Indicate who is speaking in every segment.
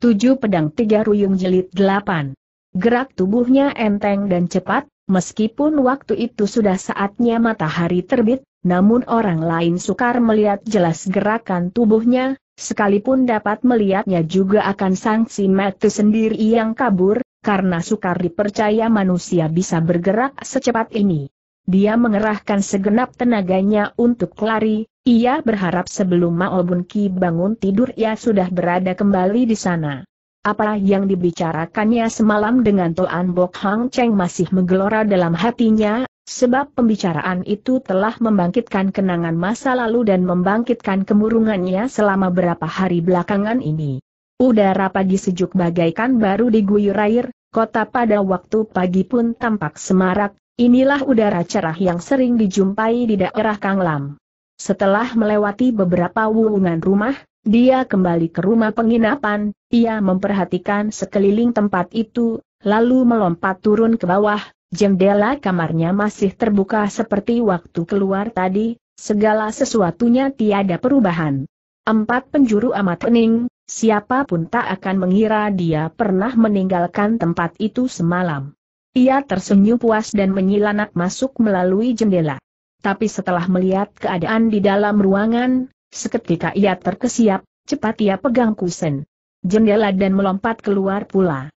Speaker 1: Tujuh pedang tiga ruyung jelit delapan. Gerak tubuhnya enteng dan cepat, meskipun waktu itu sudah saatnya matahari terbit, namun orang lain sukar melihat jelas gerakan tubuhnya, sekalipun dapat melihatnya juga akan sanksi mati sendiri yang kabur, karena sukar dipercaya manusia bisa bergerak secepat ini. Dia mengerahkan segenap tenaganya untuk lari, ia berharap sebelum Mao Ki bangun tidur ia sudah berada kembali di sana. Apa yang dibicarakannya semalam dengan Toan Bok Hang Cheng masih menggelora dalam hatinya, sebab pembicaraan itu telah membangkitkan kenangan masa lalu dan membangkitkan kemurungannya selama berapa hari belakangan ini. Udara pagi sejuk bagaikan baru diguyur air, kota pada waktu pagi pun tampak semarak, Inilah udara cerah yang sering dijumpai di daerah Kanglam. Setelah melewati beberapa wulungan rumah, dia kembali ke rumah penginapan, ia memperhatikan sekeliling tempat itu, lalu melompat turun ke bawah, jendela kamarnya masih terbuka seperti waktu keluar tadi, segala sesuatunya tiada perubahan. Empat penjuru amat hening, siapapun tak akan mengira dia pernah meninggalkan tempat itu semalam. Ia tersenyum puas dan menyilanak masuk melalui jendela. Tapi setelah melihat keadaan di dalam ruangan, seketika ia terkesiap, cepat ia pegang kusen jendela dan melompat keluar pula.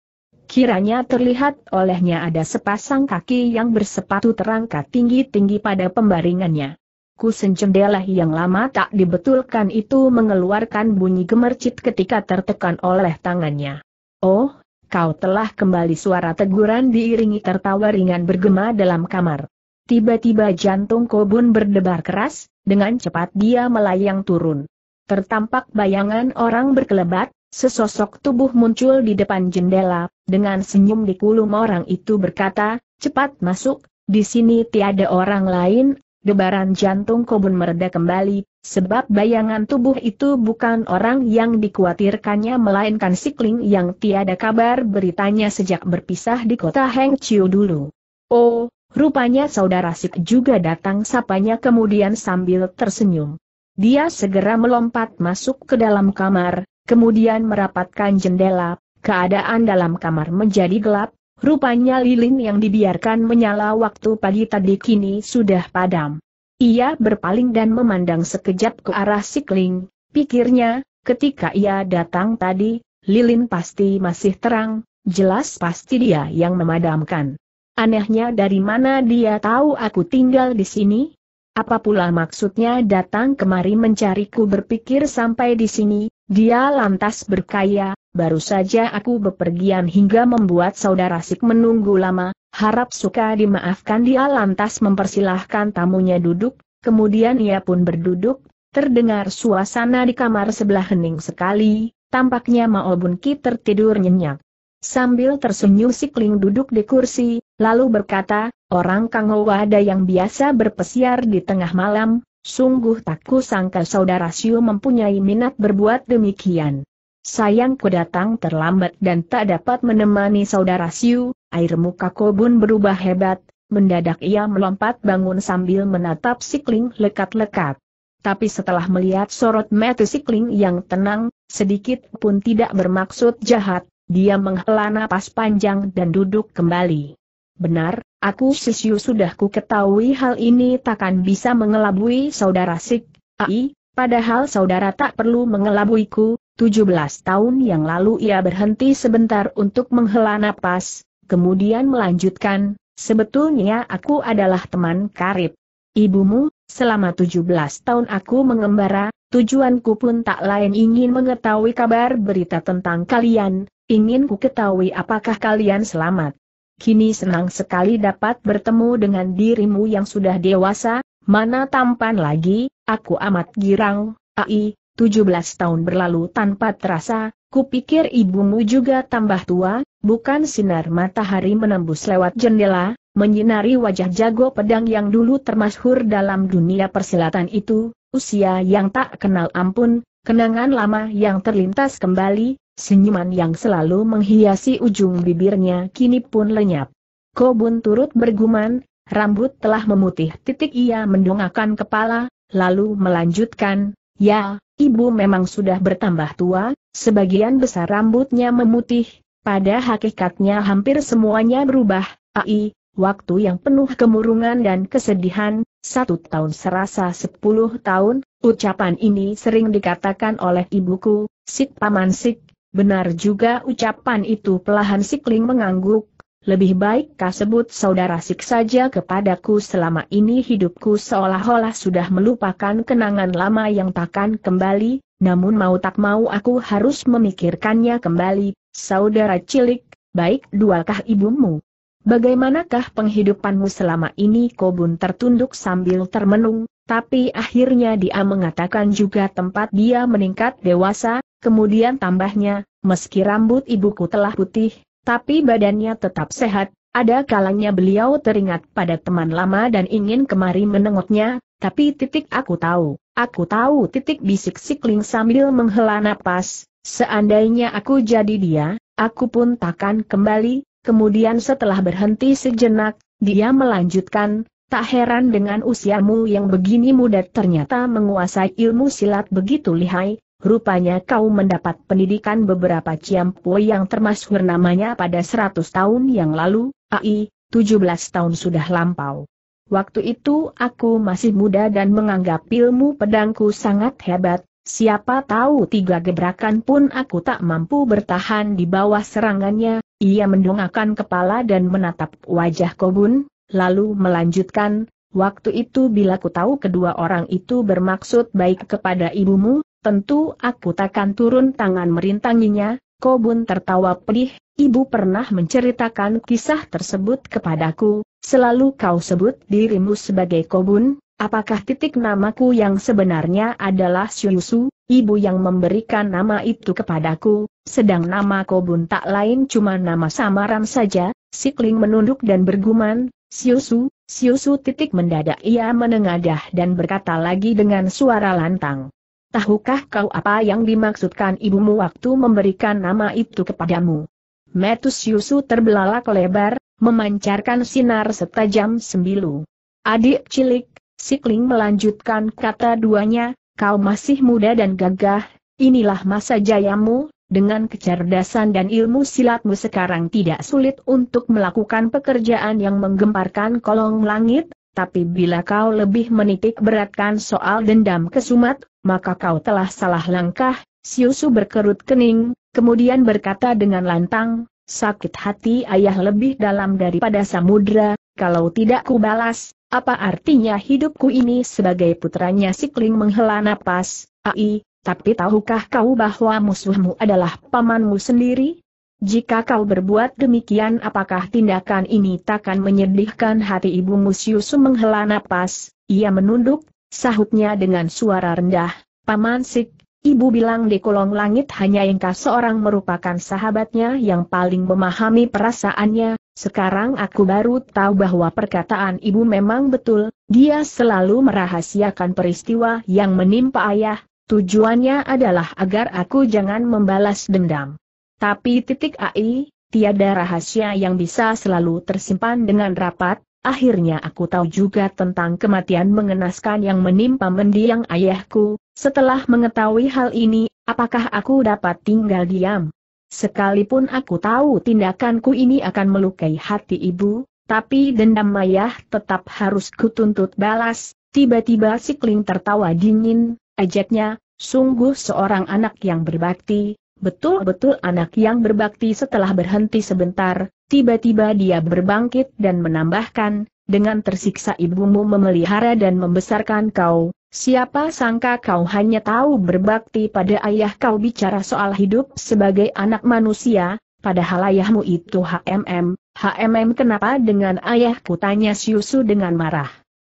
Speaker 1: Kiranya terlihat olehnya ada sepasang kaki yang bersepatu terangkat tinggi-tinggi pada pembaringannya. Kusen jendela yang lama tak dibetulkan itu mengeluarkan bunyi gemercit ketika tertekan oleh tangannya. Oh, kau telah kembali suara teguran diiringi tertawa ringan bergema dalam kamar. Tiba-tiba jantung kobun berdebar keras, dengan cepat dia melayang turun. Tertampak bayangan orang berkelebat, sesosok tubuh muncul di depan jendela, dengan senyum di kulum orang itu berkata, cepat masuk, di sini tiada orang lain, debaran jantung kobun mereda kembali, Sebab bayangan tubuh itu bukan orang yang dikhawatirkannya melainkan sikling yang tiada kabar beritanya sejak berpisah di kota Heng Chiu dulu. Oh, rupanya saudara Sik juga datang sapanya kemudian sambil tersenyum. Dia segera melompat masuk ke dalam kamar, kemudian merapatkan jendela, keadaan dalam kamar menjadi gelap, rupanya lilin yang dibiarkan menyala waktu pagi tadi kini sudah padam. Ia berpaling dan memandang sekejap ke arah sikling, pikirnya, ketika ia datang tadi, lilin pasti masih terang, jelas pasti dia yang memadamkan. Anehnya dari mana dia tahu aku tinggal di sini? Apa pula maksudnya datang kemari mencariku berpikir sampai di sini, dia lantas berkaya, baru saja aku bepergian hingga membuat saudara Sik menunggu lama, Harap suka dimaafkan dia lantas mempersilahkan tamunya duduk, kemudian ia pun berduduk, terdengar suasana di kamar sebelah hening sekali, tampaknya Mao Ki tertidur nyenyak. Sambil tersenyum Sikling duduk di kursi, lalu berkata, orang Kang ada yang biasa berpesiar di tengah malam, sungguh tak kusangka saudara Siu mempunyai minat berbuat demikian. Sayangku datang terlambat dan tak dapat menemani saudara Siu, air muka Kobun berubah hebat, mendadak ia melompat bangun sambil menatap sikling lekat-lekat. Tapi setelah melihat sorot mata sikling yang tenang, sedikit pun tidak bermaksud jahat, dia menghela napas panjang dan duduk kembali. Benar, aku Siu sudah ku ketahui hal ini takkan bisa mengelabui saudara Sik, ai, padahal saudara tak perlu mengelabuiku, 17 tahun yang lalu ia berhenti sebentar untuk menghela napas, kemudian melanjutkan, sebetulnya aku adalah teman karib. Ibumu, selama 17 tahun aku mengembara, tujuanku pun tak lain ingin mengetahui kabar berita tentang kalian, ingin ku ketahui apakah kalian selamat. Kini senang sekali dapat bertemu dengan dirimu yang sudah dewasa, mana tampan lagi, aku amat girang, ai, 17 tahun berlalu tanpa terasa, kupikir ibumu juga tambah tua, bukan sinar matahari menembus lewat jendela, menyinari wajah jago pedang yang dulu termasyhur dalam dunia persilatan itu, usia yang tak kenal ampun, kenangan lama yang terlintas kembali, senyuman yang selalu menghiasi ujung bibirnya kini pun lenyap. Kobun turut bergumam. rambut telah memutih titik ia mendongakkan kepala, lalu melanjutkan, ya, Ibu memang sudah bertambah tua, sebagian besar rambutnya memutih, pada hakikatnya hampir semuanya berubah, ai, waktu yang penuh kemurungan dan kesedihan, satu tahun serasa sepuluh tahun, ucapan ini sering dikatakan oleh ibuku, sik paman sik, benar juga ucapan itu pelahan sikling mengangguk, lebih baik kau sebut saudara sik saja kepadaku selama ini hidupku seolah-olah sudah melupakan kenangan lama yang takkan kembali, namun mau tak mau aku harus memikirkannya kembali, saudara cilik, baik duakah ibumu? Bagaimanakah penghidupanmu selama ini Kobun tertunduk sambil termenung, tapi akhirnya dia mengatakan juga tempat dia meningkat dewasa, kemudian tambahnya, meski rambut ibuku telah putih, tapi badannya tetap sehat, ada kalanya beliau teringat pada teman lama dan ingin kemari menengoknya, tapi titik aku tahu, aku tahu titik bisik sikling sambil menghela napas, seandainya aku jadi dia, aku pun takkan kembali, kemudian setelah berhenti sejenak, dia melanjutkan, tak heran dengan usiamu yang begini muda ternyata menguasai ilmu silat begitu lihai, Rupanya kau mendapat pendidikan beberapa ciampu yang termasuk namanya pada seratus tahun yang lalu, ai, belas tahun sudah lampau. Waktu itu aku masih muda dan menganggap ilmu pedangku sangat hebat, siapa tahu tiga gebrakan pun aku tak mampu bertahan di bawah serangannya, ia mendongakkan kepala dan menatap wajah kobun, lalu melanjutkan, Waktu itu bila ku tahu kedua orang itu bermaksud baik kepada ibumu, tentu aku takkan turun tangan merintanginya, Kobun tertawa pedih, ibu pernah menceritakan kisah tersebut kepadaku, selalu kau sebut dirimu sebagai Kobun, apakah titik namaku yang sebenarnya adalah Syusu, ibu yang memberikan nama itu kepadaku, sedang nama Kobun tak lain cuma nama samaran saja, Sikling menunduk dan berguman, Siusu, Siusu titik mendadak ia menengadah dan berkata lagi dengan suara lantang. Tahukah kau apa yang dimaksudkan ibumu waktu memberikan nama itu kepadamu? Metus Yusu terbelalak lebar, memancarkan sinar setajam sembilu. Adik cilik, Sikling melanjutkan kata duanya, kau masih muda dan gagah, inilah masa jayamu, dengan kecerdasan dan ilmu silatmu sekarang tidak sulit untuk melakukan pekerjaan yang menggemparkan kolong langit, tapi bila kau lebih menitik beratkan soal dendam kesumat, maka kau telah salah langkah, Siusu berkerut kening, kemudian berkata dengan lantang, sakit hati ayah lebih dalam daripada samudra, kalau tidak ku balas, apa artinya hidupku ini sebagai putranya Sikling menghela napas, ai, tapi tahukah kau bahwa musuhmu adalah pamanmu sendiri? Jika kau berbuat demikian apakah tindakan ini takkan menyedihkan hati ibu Musiusu menghela napas, ia menunduk Sahutnya dengan suara rendah, Paman Sik, Ibu bilang di kolong langit hanya engkau seorang merupakan sahabatnya yang paling memahami perasaannya, sekarang aku baru tahu bahwa perkataan ibu memang betul, dia selalu merahasiakan peristiwa yang menimpa ayah, tujuannya adalah agar aku jangan membalas dendam. Tapi titik AI, tiada rahasia yang bisa selalu tersimpan dengan rapat, Akhirnya aku tahu juga tentang kematian mengenaskan yang menimpa mendiang ayahku, setelah mengetahui hal ini, apakah aku dapat tinggal diam? Sekalipun aku tahu tindakanku ini akan melukai hati ibu, tapi dendam mayah tetap harus kutuntut balas, tiba-tiba sikling tertawa dingin, ajaknya, sungguh seorang anak yang berbakti, betul-betul anak yang berbakti setelah berhenti sebentar, Tiba-tiba dia berbangkit dan menambahkan, dengan tersiksa ibumu memelihara dan membesarkan kau, siapa sangka kau hanya tahu berbakti pada ayah kau bicara soal hidup sebagai anak manusia, padahal ayahmu itu HMM, HMM kenapa dengan ayahku tanya Siusu dengan marah.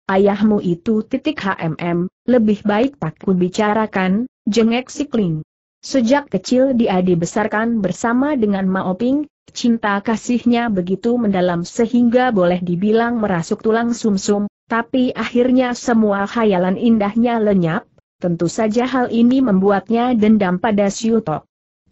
Speaker 1: Ayahmu itu titik HMM, lebih baik tak ku bicarakan, jengek Sikling. Sejak kecil dia dibesarkan bersama dengan Maoping, Cinta kasihnya begitu mendalam sehingga boleh dibilang merasuk tulang sumsum, -sum, tapi akhirnya semua khayalan indahnya lenyap, tentu saja hal ini membuatnya dendam pada Siuto.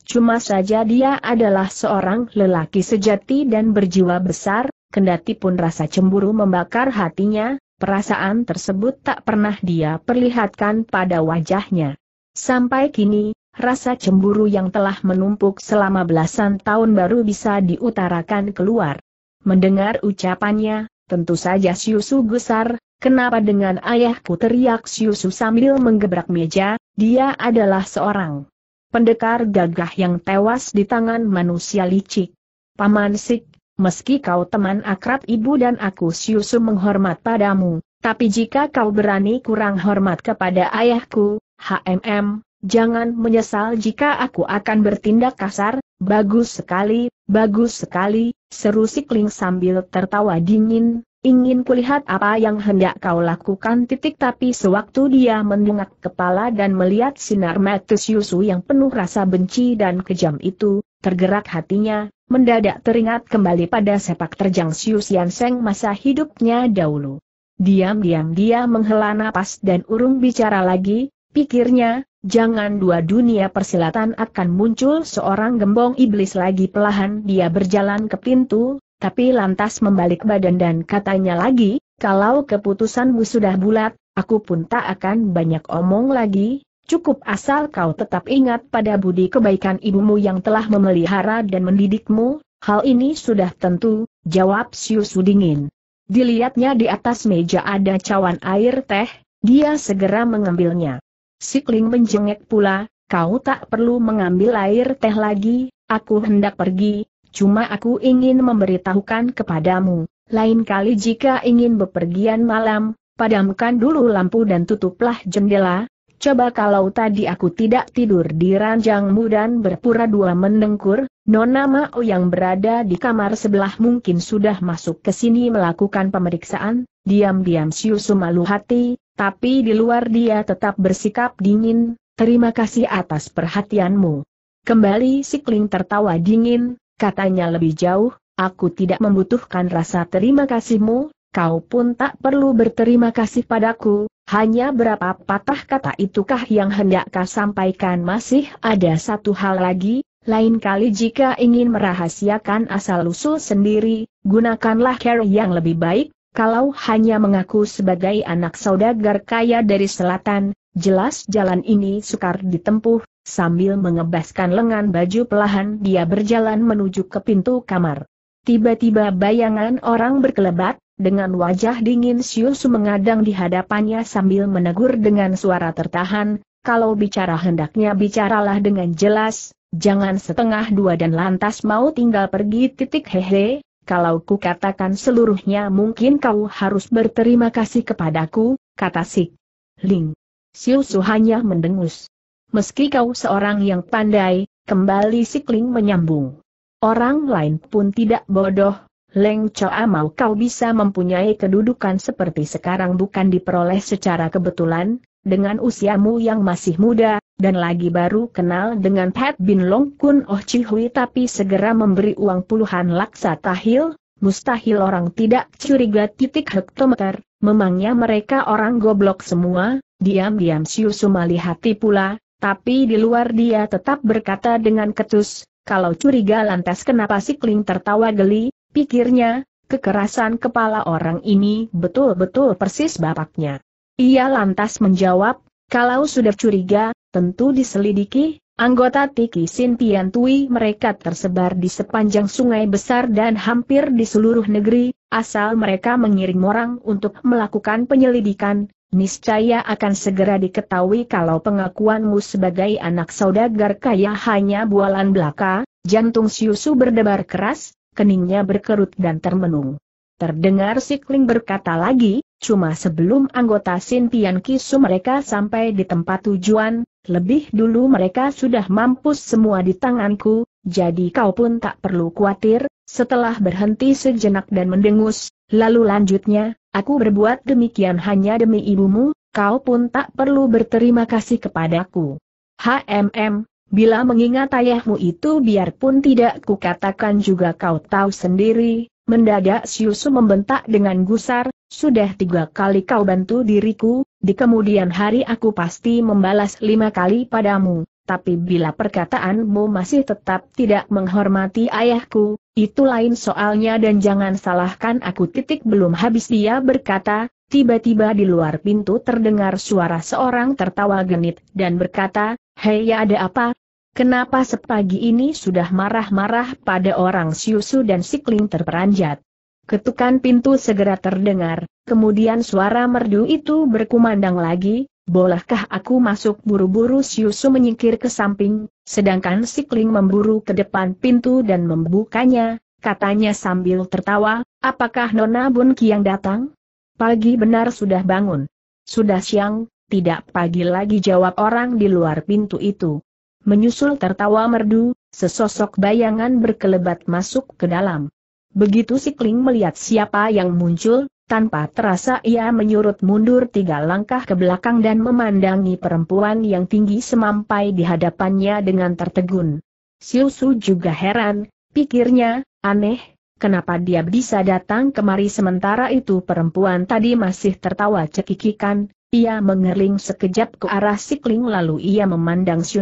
Speaker 1: Cuma saja dia adalah seorang lelaki sejati dan berjiwa besar, kendati pun rasa cemburu membakar hatinya, perasaan tersebut tak pernah dia perlihatkan pada wajahnya. Sampai kini, rasa cemburu yang telah menumpuk selama belasan tahun baru bisa diutarakan keluar. Mendengar ucapannya, tentu saja Siusu gusar, kenapa dengan ayahku teriak Siusu sambil menggebrak meja, dia adalah seorang pendekar gagah yang tewas di tangan manusia licik. Paman Sik, meski kau teman akrab ibu dan aku Siusu menghormat padamu, tapi jika kau berani kurang hormat kepada ayahku, HMM, Jangan menyesal jika aku akan bertindak kasar, bagus sekali, bagus sekali, seru Sikling sambil tertawa dingin, ingin kulihat apa yang hendak kau lakukan titik tapi sewaktu dia mendengar kepala dan melihat sinar Metus Yusu yang penuh rasa benci dan kejam itu, tergerak hatinya, mendadak teringat kembali pada sepak terjang Siu Sian Seng masa hidupnya dahulu. Diam-diam dia menghela napas dan urung bicara lagi, pikirnya, Jangan dua dunia persilatan akan muncul seorang gembong iblis lagi pelahan dia berjalan ke pintu, tapi lantas membalik badan dan katanya lagi, kalau keputusanmu sudah bulat, aku pun tak akan banyak omong lagi, cukup asal kau tetap ingat pada budi kebaikan ibumu yang telah memelihara dan mendidikmu, hal ini sudah tentu, jawab Siusu dingin. Dilihatnya di atas meja ada cawan air teh, dia segera mengambilnya. Sikling menjengek pula, kau tak perlu mengambil air teh lagi, aku hendak pergi, cuma aku ingin memberitahukan kepadamu, lain kali jika ingin bepergian malam, padamkan dulu lampu dan tutuplah jendela, coba kalau tadi aku tidak tidur di ranjangmu dan berpura dua mendengkur, Nona Mao yang berada di kamar sebelah mungkin sudah masuk ke sini melakukan pemeriksaan, diam-diam Siu malu hati, tapi di luar dia tetap bersikap dingin, terima kasih atas perhatianmu. Kembali Sikling tertawa dingin, katanya lebih jauh, aku tidak membutuhkan rasa terima kasihmu, kau pun tak perlu berterima kasih padaku, hanya berapa patah kata itukah yang hendak kau sampaikan masih ada satu hal lagi, lain kali jika ingin merahasiakan asal-usul sendiri, gunakanlah care yang lebih baik, kalau hanya mengaku sebagai anak saudagar kaya dari selatan, jelas jalan ini sukar ditempuh, sambil mengebaskan lengan baju pelahan dia berjalan menuju ke pintu kamar. Tiba-tiba bayangan orang berkelebat, dengan wajah dingin Siusu mengadang di hadapannya sambil menegur dengan suara tertahan, kalau bicara hendaknya bicaralah dengan jelas, Jangan setengah dua dan lantas mau tinggal pergi titik hehe, kalau ku katakan seluruhnya mungkin kau harus berterima kasih kepadaku, kata Sik. Ling. Siusu hanya mendengus. Meski kau seorang yang pandai, kembali Ling menyambung. Orang lain pun tidak bodoh, Leng Choa mau kau bisa mempunyai kedudukan seperti sekarang bukan diperoleh secara kebetulan, dengan usiamu yang masih muda, dan lagi baru kenal dengan Pat Bin Long Kun Oh Chi Hui tapi segera memberi uang puluhan laksa tahil, mustahil orang tidak curiga titik hektometer, memangnya mereka orang goblok semua, diam-diam Siu Sumalihati pula, tapi di luar dia tetap berkata dengan ketus, kalau curiga lantas kenapa si Kling tertawa geli, pikirnya, kekerasan kepala orang ini betul-betul persis bapaknya. Ia lantas menjawab, kalau sudah curiga, tentu diselidiki, anggota Tiki Sin Tui mereka tersebar di sepanjang sungai besar dan hampir di seluruh negeri, asal mereka mengirim orang untuk melakukan penyelidikan, niscaya akan segera diketahui kalau pengakuanmu sebagai anak saudagar kaya hanya bualan belaka, jantung Siusu berdebar keras, keningnya berkerut dan termenung. Terdengar Sikling berkata lagi, Cuma sebelum anggota sintian Kisu mereka sampai di tempat tujuan, lebih dulu mereka sudah mampus semua di tanganku, jadi kau pun tak perlu khawatir, setelah berhenti sejenak dan mendengus, lalu lanjutnya, aku berbuat demikian hanya demi ibumu, kau pun tak perlu berterima kasih kepadaku. HMM, bila mengingat ayahmu itu biarpun tidak kukatakan juga kau tahu sendiri, mendadak Siusu membentak dengan gusar, sudah tiga kali kau bantu diriku, di kemudian hari aku pasti membalas lima kali padamu, tapi bila perkataanmu masih tetap tidak menghormati ayahku, itu lain soalnya dan jangan salahkan aku titik belum habis dia berkata, tiba-tiba di luar pintu terdengar suara seorang tertawa genit dan berkata, Hei ya ada apa? Kenapa sepagi ini sudah marah-marah pada orang siusu dan sikling terperanjat? Ketukan pintu segera terdengar, kemudian suara merdu itu berkumandang lagi, bolehkah aku masuk buru-buru Siusu menyingkir ke samping, sedangkan Sikling memburu ke depan pintu dan membukanya, katanya sambil tertawa, apakah Nona Bun Kiang datang? Pagi benar sudah bangun. Sudah siang, tidak pagi lagi jawab orang di luar pintu itu. Menyusul tertawa merdu, sesosok bayangan berkelebat masuk ke dalam. Begitu Sikling melihat siapa yang muncul, tanpa terasa ia menyurut mundur tiga langkah ke belakang dan memandangi perempuan yang tinggi semampai di hadapannya dengan tertegun. Su juga heran, pikirnya, aneh, kenapa dia bisa datang kemari sementara itu perempuan tadi masih tertawa cekikikan, ia mengering sekejap ke arah Sikling lalu ia memandang Su,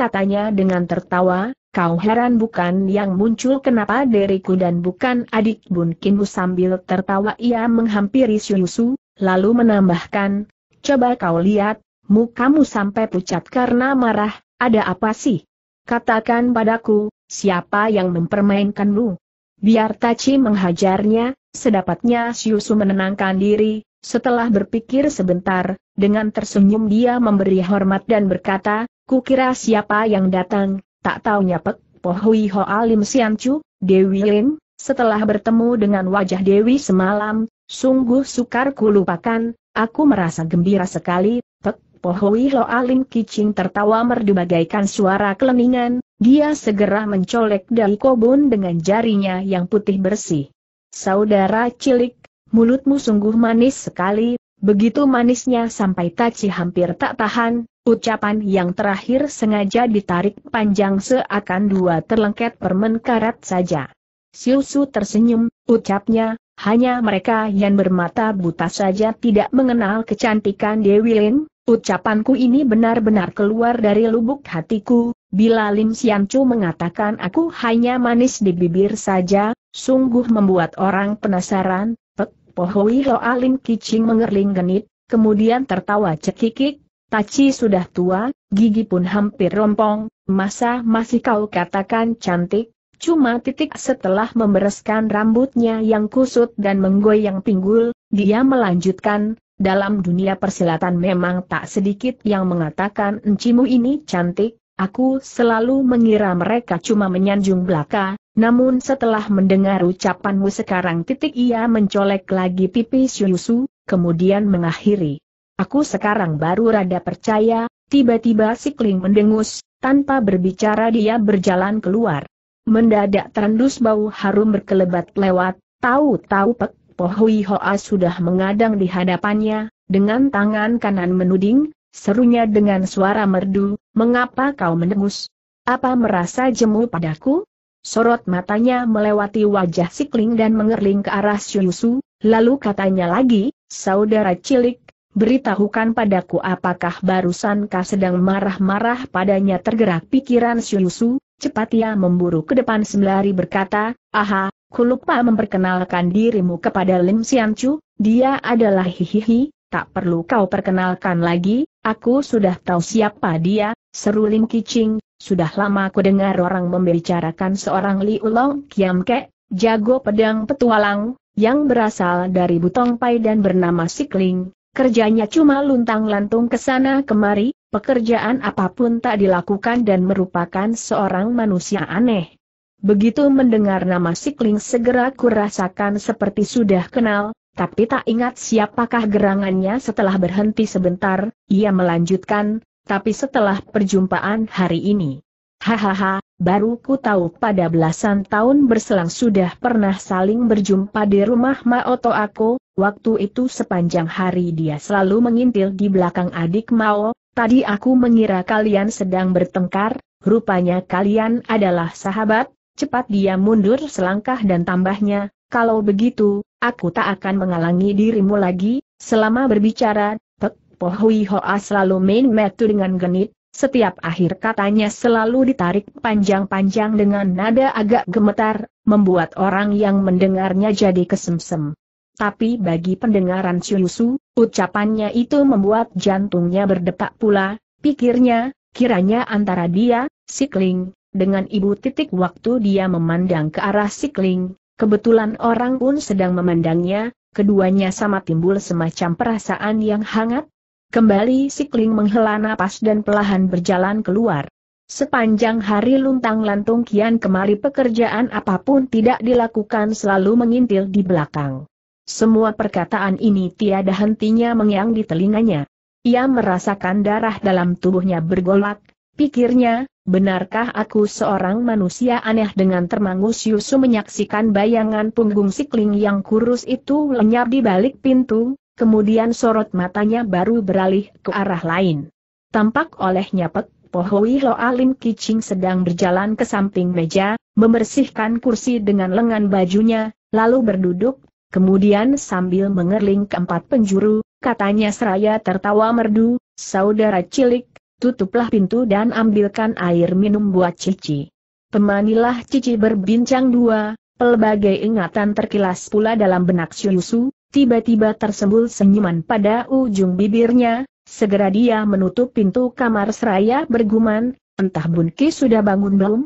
Speaker 1: katanya dengan tertawa, kau heran bukan yang muncul kenapa diriku dan bukan adik Bun kimu sambil tertawa ia menghampiri Syusu, lalu menambahkan, coba kau lihat, mukamu sampai pucat karena marah, ada apa sih? Katakan padaku, siapa yang mempermainkanmu? Biar Tachi menghajarnya, sedapatnya Syusu menenangkan diri, setelah berpikir sebentar, dengan tersenyum dia memberi hormat dan berkata, Kukira siapa yang datang, tak tahu Pek, Pohui Ho Alim Siancu, Dewi Lim, setelah bertemu dengan wajah Dewi semalam, sungguh sukar ku lupakan, aku merasa gembira sekali, Pek, Pohui Ho Alim Kicing tertawa merdu bagaikan suara keleningan, dia segera mencolek dari kobun dengan jarinya yang putih bersih. Saudara cilik, mulutmu sungguh manis sekali, begitu manisnya sampai Taci hampir tak tahan, Ucapan yang terakhir sengaja ditarik panjang seakan dua terlengket permen karat saja. Siusu tersenyum, ucapnya, hanya mereka yang bermata buta saja tidak mengenal kecantikan Dewi Lin, ucapanku ini benar-benar keluar dari lubuk hatiku, bila Lim Siancu mengatakan aku hanya manis di bibir saja, sungguh membuat orang penasaran, Pek Pohui Loa Lim Kicing mengerling genit, kemudian tertawa cekikik, Taci sudah tua, gigi pun hampir rompong, masa masih kau katakan cantik? Cuma titik setelah membereskan rambutnya yang kusut dan menggoyang pinggul, dia melanjutkan, dalam dunia persilatan memang tak sedikit yang mengatakan encimu ini cantik, aku selalu mengira mereka cuma menyanjung belaka, namun setelah mendengar ucapanmu sekarang titik ia mencolek lagi pipi Syusu, kemudian mengakhiri. Aku sekarang baru rada percaya, tiba-tiba sikling mendengus, tanpa berbicara dia berjalan keluar. Mendadak terendus bau harum berkelebat lewat, tahu-tahu Pek Pohui Hoa sudah mengadang di hadapannya, dengan tangan kanan menuding, serunya dengan suara merdu, mengapa kau mendengus? Apa merasa jemu padaku? Sorot matanya melewati wajah sikling dan mengerling ke arah Syusu, lalu katanya lagi, saudara cilik, Beritahukan padaku apakah barusan kah sedang marah-marah padanya tergerak pikiran Syusu, cepat ia memburu ke depan sembari berkata, Aha, ku lupa memperkenalkan dirimu kepada Lim Siancu, dia adalah hihihi, tak perlu kau perkenalkan lagi, aku sudah tahu siapa dia, seru Lim Kicing, sudah lama ku dengar orang membicarakan seorang Liu Long Kiam Ke, jago pedang petualang, yang berasal dari Butong Pai dan bernama Sikling, Kerjanya cuma luntang-lantung ke sana kemari, pekerjaan apapun tak dilakukan dan merupakan seorang manusia aneh. Begitu mendengar nama Sikling segera kurasakan seperti sudah kenal, tapi tak ingat siapakah gerangannya setelah berhenti sebentar, ia melanjutkan, tapi setelah perjumpaan hari ini. Hahaha, Baru ku tahu pada belasan tahun berselang sudah pernah saling berjumpa di rumah Maoto aku, waktu itu sepanjang hari dia selalu mengintil di belakang adik Mao, tadi aku mengira kalian sedang bertengkar, rupanya kalian adalah sahabat, cepat dia mundur selangkah dan tambahnya, kalau begitu, aku tak akan menghalangi dirimu lagi, selama berbicara, Pohui Hoa selalu main metu dengan genit, setiap akhir katanya selalu ditarik panjang-panjang dengan nada agak gemetar, membuat orang yang mendengarnya jadi kesemsem. Tapi bagi pendengaran Siusu, ucapannya itu membuat jantungnya berdetak pula, pikirnya, kiranya antara dia, Sikling, dengan ibu titik waktu dia memandang ke arah Sikling, kebetulan orang pun sedang memandangnya, keduanya sama timbul semacam perasaan yang hangat, Kembali Sikling menghela napas dan perlahan berjalan keluar. Sepanjang hari luntang lantung kian kemari pekerjaan apapun tidak dilakukan selalu mengintil di belakang. Semua perkataan ini tiada hentinya mengiang di telinganya. Ia merasakan darah dalam tubuhnya bergolak, pikirnya, benarkah aku seorang manusia aneh dengan termangus Yusu menyaksikan bayangan punggung sikling yang kurus itu lenyap di balik pintu, Kemudian sorot matanya baru beralih ke arah lain. Tampak olehnya Pek Pohui Lo Alim Kicing sedang berjalan ke samping meja, membersihkan kursi dengan lengan bajunya, lalu berduduk, kemudian sambil mengerling keempat penjuru, katanya seraya tertawa merdu, saudara cilik, tutuplah pintu dan ambilkan air minum buat Cici. Pemanilah Cici berbincang dua, pelbagai ingatan terkilas pula dalam benak Syusu, Tiba-tiba tersembul senyuman pada ujung bibirnya, segera dia menutup pintu kamar seraya bergumam, entah Bunki sudah bangun belum?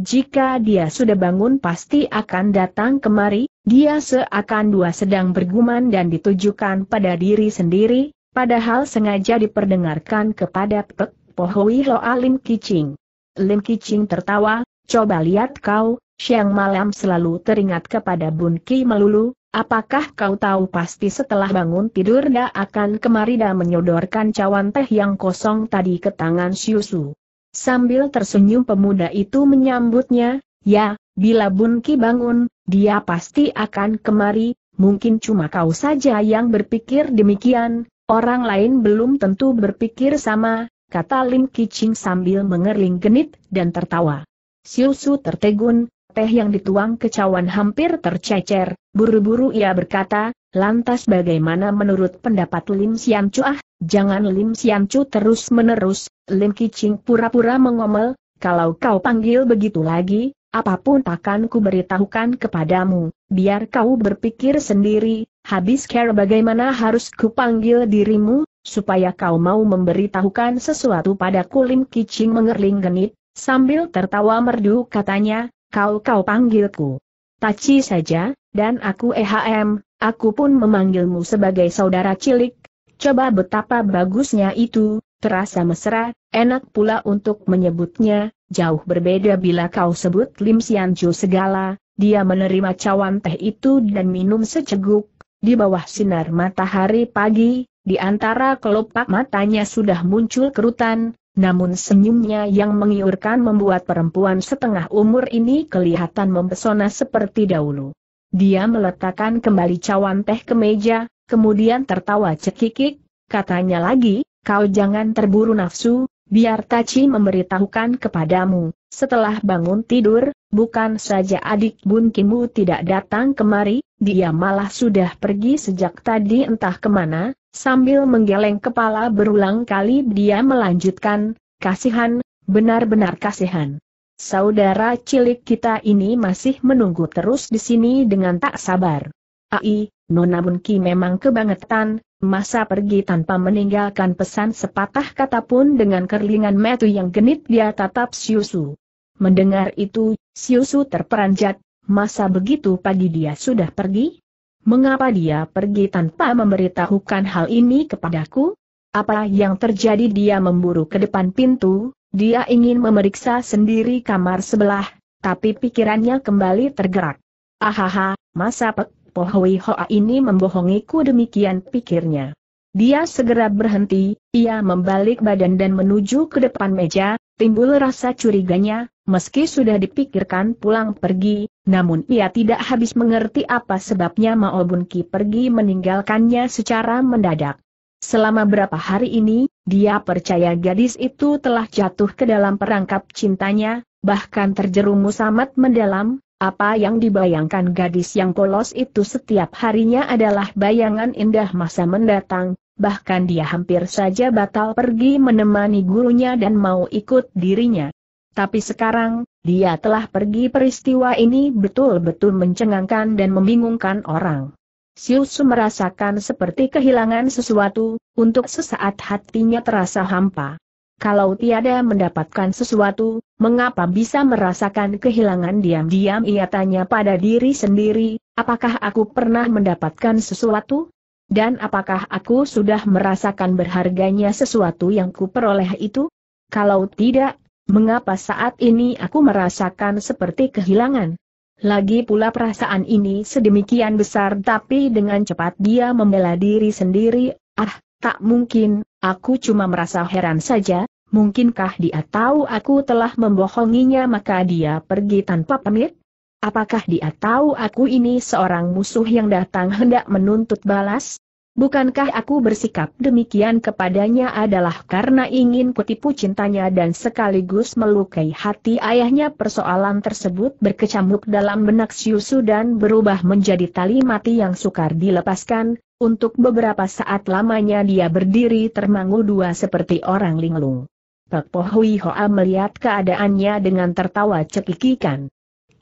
Speaker 1: Jika dia sudah bangun pasti akan datang kemari, dia seakan dua sedang bergumam dan ditujukan pada diri sendiri, padahal sengaja diperdengarkan kepada Pek Pohui Loa Lim Kiching. Lim Kiching tertawa, coba lihat kau, siang malam selalu teringat kepada Bunki melulu, Apakah kau tahu pasti setelah bangun tidur dia akan kemari dan menyodorkan cawan teh yang kosong tadi ke tangan Siusu. Sambil tersenyum pemuda itu menyambutnya, ya, bila Bunki bangun, dia pasti akan kemari, mungkin cuma kau saja yang berpikir demikian, orang lain belum tentu berpikir sama, kata Lim Kiching sambil mengerling genit dan tertawa. Siusu tertegun, teh yang dituang ke cawan hampir tercecer, buru-buru ia berkata, lantas bagaimana menurut pendapat Lim Sian Chu ah, jangan Lim Sian Chu terus-menerus, Lim Kicing pura-pura mengomel, kalau kau panggil begitu lagi, apapun akan ku beritahukan kepadamu, biar kau berpikir sendiri, habis care bagaimana harus ku panggil dirimu, supaya kau mau memberitahukan sesuatu padaku Lim Kicing mengerling genit, Sambil tertawa merdu katanya, kau-kau panggilku. Taci saja, dan aku EHM, aku pun memanggilmu sebagai saudara cilik. Coba betapa bagusnya itu, terasa mesra, enak pula untuk menyebutnya, jauh berbeda bila kau sebut Lim Sian Sianju segala, dia menerima cawan teh itu dan minum seceguk, di bawah sinar matahari pagi, di antara kelopak matanya sudah muncul kerutan, namun senyumnya yang mengiurkan membuat perempuan setengah umur ini kelihatan mempesona seperti dahulu. Dia meletakkan kembali cawan teh ke meja, kemudian tertawa cekikik, katanya lagi, kau jangan terburu nafsu, biar Taci memberitahukan kepadamu, setelah bangun tidur, bukan saja adik Bun tidak datang kemari, dia malah sudah pergi sejak tadi entah kemana, Sambil menggeleng kepala berulang kali dia melanjutkan, kasihan, benar-benar kasihan. Saudara cilik kita ini masih menunggu terus di sini dengan tak sabar. Ai, Nona Bunki memang kebangetan, masa pergi tanpa meninggalkan pesan sepatah kata pun dengan kerlingan metu yang genit dia tatap Siusu. Mendengar itu, Siusu terperanjat, masa begitu pagi dia sudah pergi? Mengapa dia pergi tanpa memberitahukan hal ini kepadaku? Apa yang terjadi dia memburu ke depan pintu, dia ingin memeriksa sendiri kamar sebelah, tapi pikirannya kembali tergerak. Ahaha, masa Pek Pohui Hoa ini membohongiku demikian pikirnya. Dia segera berhenti, ia membalik badan dan menuju ke depan meja, timbul rasa curiganya, meski sudah dipikirkan pulang pergi, namun ia tidak habis mengerti apa sebabnya Bun Ki pergi meninggalkannya secara mendadak. Selama berapa hari ini, dia percaya gadis itu telah jatuh ke dalam perangkap cintanya, bahkan terjerumus amat mendalam, apa yang dibayangkan gadis yang polos itu setiap harinya adalah bayangan indah masa mendatang, bahkan dia hampir saja batal pergi menemani gurunya dan mau ikut dirinya. Tapi sekarang, dia telah pergi peristiwa ini betul-betul mencengangkan dan membingungkan orang. Siusu merasakan seperti kehilangan sesuatu, untuk sesaat hatinya terasa hampa. Kalau tiada mendapatkan sesuatu, mengapa bisa merasakan kehilangan diam-diam ia tanya pada diri sendiri, apakah aku pernah mendapatkan sesuatu? Dan apakah aku sudah merasakan berharganya sesuatu yang kuperoleh itu? Kalau tidak, mengapa saat ini aku merasakan seperti kehilangan? Lagi pula perasaan ini sedemikian besar tapi dengan cepat dia membela diri sendiri, ah, tak mungkin, aku cuma merasa heran saja, mungkinkah dia tahu aku telah membohonginya maka dia pergi tanpa pamit? Apakah dia tahu aku ini seorang musuh yang datang hendak menuntut balas? Bukankah aku bersikap demikian kepadanya adalah karena ingin kutipu cintanya dan sekaligus melukai hati ayahnya persoalan tersebut berkecamuk dalam benak Siusu dan berubah menjadi tali mati yang sukar dilepaskan, untuk beberapa saat lamanya dia berdiri termangu dua seperti orang linglung. Pak Pohui Hoa melihat keadaannya dengan tertawa cekikikan.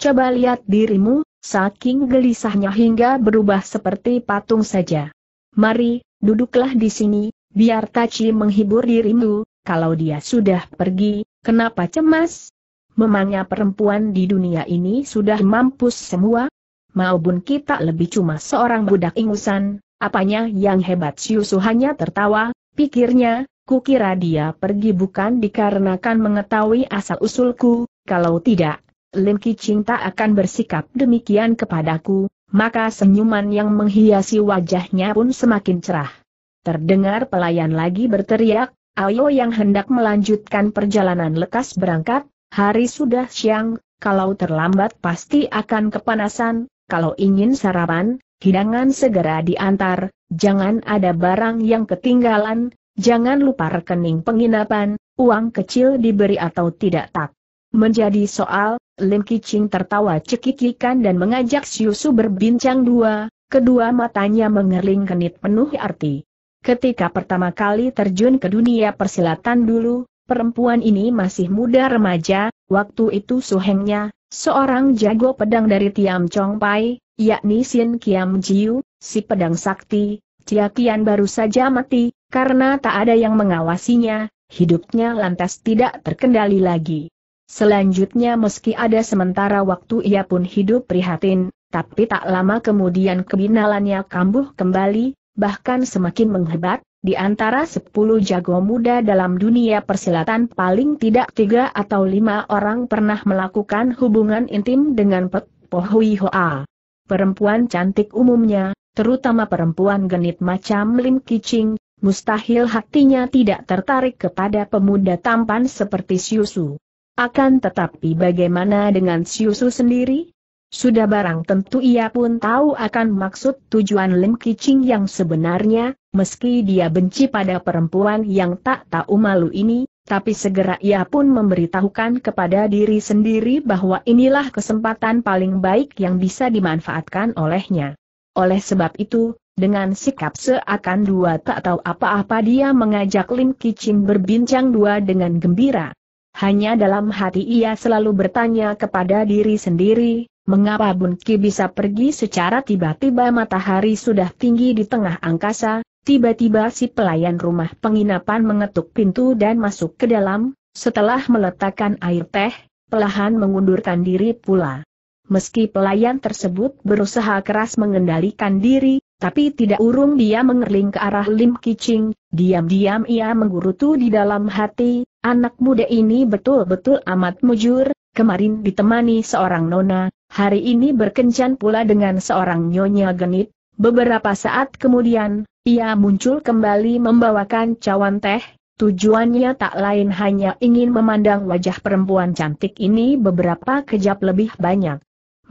Speaker 1: Coba lihat dirimu, saking gelisahnya hingga berubah seperti patung saja. Mari, duduklah di sini, biar Tachi menghibur dirimu, kalau dia sudah pergi, kenapa cemas? Memangnya perempuan di dunia ini sudah mampus semua? Maupun kita lebih cuma seorang budak ingusan, apanya yang hebat Siusu hanya tertawa, pikirnya, kukira dia pergi bukan dikarenakan mengetahui asal-usulku, kalau tidak, Lim Kicing tak akan bersikap demikian kepadaku, maka senyuman yang menghiasi wajahnya pun semakin cerah. Terdengar pelayan lagi berteriak, Ayo yang hendak melanjutkan perjalanan lekas berangkat, hari sudah siang, kalau terlambat pasti akan kepanasan, kalau ingin sarapan, hidangan segera diantar, jangan ada barang yang ketinggalan, jangan lupa rekening penginapan, uang kecil diberi atau tidak tak. Menjadi soal, Lim Kiching tertawa cekikikan dan mengajak Siusu berbincang dua, kedua matanya mengerling kenit penuh arti. Ketika pertama kali terjun ke dunia persilatan dulu, perempuan ini masih muda remaja, waktu itu suhengnya, seorang jago pedang dari Tiam Chong Pai, yakni Sin Kiam Jiu, si pedang sakti, Cia Kian baru saja mati, karena tak ada yang mengawasinya, hidupnya lantas tidak terkendali lagi. Selanjutnya meski ada sementara waktu ia pun hidup prihatin, tapi tak lama kemudian kebinalannya kambuh kembali, bahkan semakin menghebat, di antara sepuluh jago muda dalam dunia persilatan paling tidak tiga atau lima orang pernah melakukan hubungan intim dengan Pek Pohui Hoa. Perempuan cantik umumnya, terutama perempuan genit macam Lim Kiching, mustahil hatinya tidak tertarik kepada pemuda tampan seperti Siusu. Akan tetapi bagaimana dengan Siusu sendiri? Sudah barang tentu ia pun tahu akan maksud tujuan Lim Kiching yang sebenarnya, meski dia benci pada perempuan yang tak tahu malu ini, tapi segera ia pun memberitahukan kepada diri sendiri bahwa inilah kesempatan paling baik yang bisa dimanfaatkan olehnya. Oleh sebab itu, dengan sikap seakan dua tak tahu apa-apa dia mengajak Lim Kiching berbincang dua dengan gembira. Hanya dalam hati ia selalu bertanya kepada diri sendiri, mengapa Bun Ki bisa pergi secara tiba-tiba matahari sudah tinggi di tengah angkasa, tiba-tiba si pelayan rumah penginapan mengetuk pintu dan masuk ke dalam, setelah meletakkan air teh, pelahan mengundurkan diri pula. Meski pelayan tersebut berusaha keras mengendalikan diri, tapi tidak urung dia mengerling ke arah Lim Kitching. diam-diam ia menggurutu di dalam hati, anak muda ini betul-betul amat mujur, kemarin ditemani seorang nona, hari ini berkencan pula dengan seorang nyonya genit, beberapa saat kemudian, ia muncul kembali membawakan cawan teh, tujuannya tak lain hanya ingin memandang wajah perempuan cantik ini beberapa kejap lebih banyak.